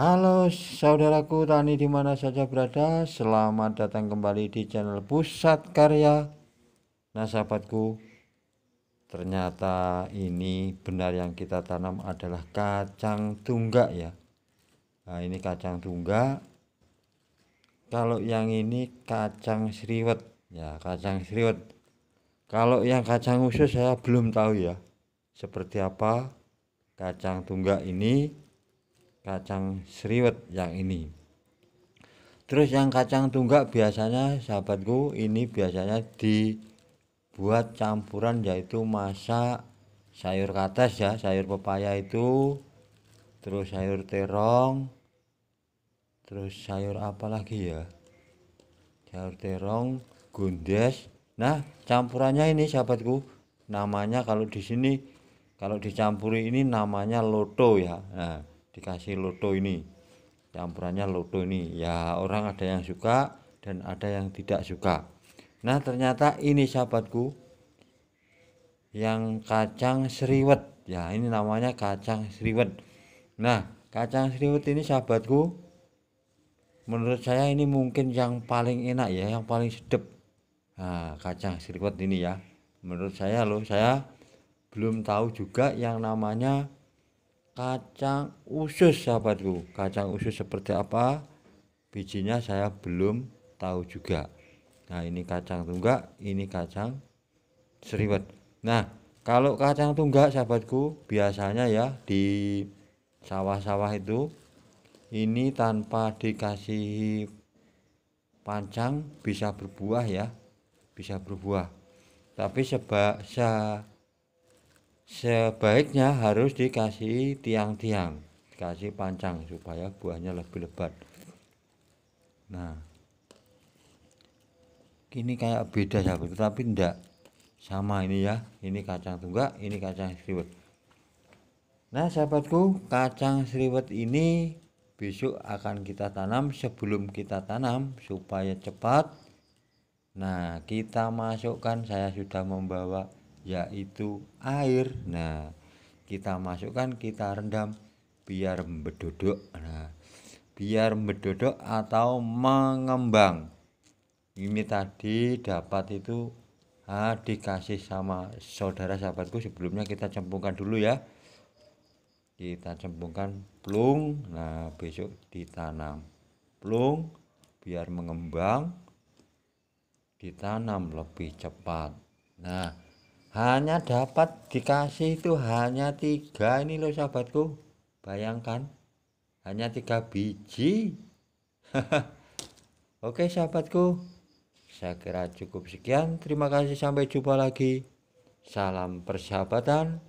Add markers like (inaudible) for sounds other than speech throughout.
Halo saudaraku tani dimana saja berada, selamat datang kembali di channel Pusat Karya. Nah sahabatku, ternyata ini benar yang kita tanam adalah kacang tunggak ya. Nah ini kacang tunggak. Kalau yang ini kacang seriwet ya, kacang seriwet Kalau yang kacang usus saya belum tahu ya. Seperti apa kacang tunggak ini? kacang seriwet yang ini terus yang kacang tunggak biasanya sahabatku ini biasanya dibuat campuran yaitu masak sayur kates ya sayur pepaya itu terus sayur terong terus sayur apa lagi ya sayur terong gundes. nah campurannya ini sahabatku namanya kalau di sini kalau dicampuri ini namanya loto ya nah dikasih loto ini campurannya loto ini ya orang ada yang suka dan ada yang tidak suka nah ternyata ini sahabatku yang kacang seriwet ya ini namanya kacang seriwet nah kacang seriwet ini sahabatku menurut saya ini mungkin yang paling enak ya yang paling sedap nah, kacang seriwet ini ya menurut saya loh saya belum tahu juga yang namanya kacang usus sahabatku kacang usus seperti apa bijinya saya belum tahu juga nah ini kacang tunggak ini kacang seriwet nah kalau kacang tunggak sahabatku biasanya ya di sawah-sawah itu ini tanpa dikasih pancang bisa berbuah ya bisa berbuah tapi sebab saya sebaiknya harus dikasih tiang-tiang dikasih pancang supaya buahnya lebih lebat nah ini kayak beda sahabat ya, tapi tidak sama ini ya ini kacang tunggak ini kacang sriwet nah sahabatku kacang sriwet ini besok akan kita tanam sebelum kita tanam supaya cepat nah kita masukkan saya sudah membawa yaitu air. Nah, kita masukkan, kita rendam biar mendodok. Nah, biar mendodok atau mengembang. Ini tadi dapat itu ah, dikasih sama saudara sahabatku sebelumnya kita cempungkan dulu ya. Kita cempungkan plung. Nah, besok ditanam plung biar mengembang ditanam lebih cepat. Nah, hanya dapat dikasih itu hanya tiga ini loh sahabatku bayangkan hanya tiga biji (laughs) oke sahabatku saya kira cukup sekian terima kasih sampai jumpa lagi salam persahabatan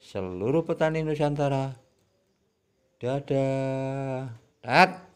seluruh petani Nusantara dadah Tat.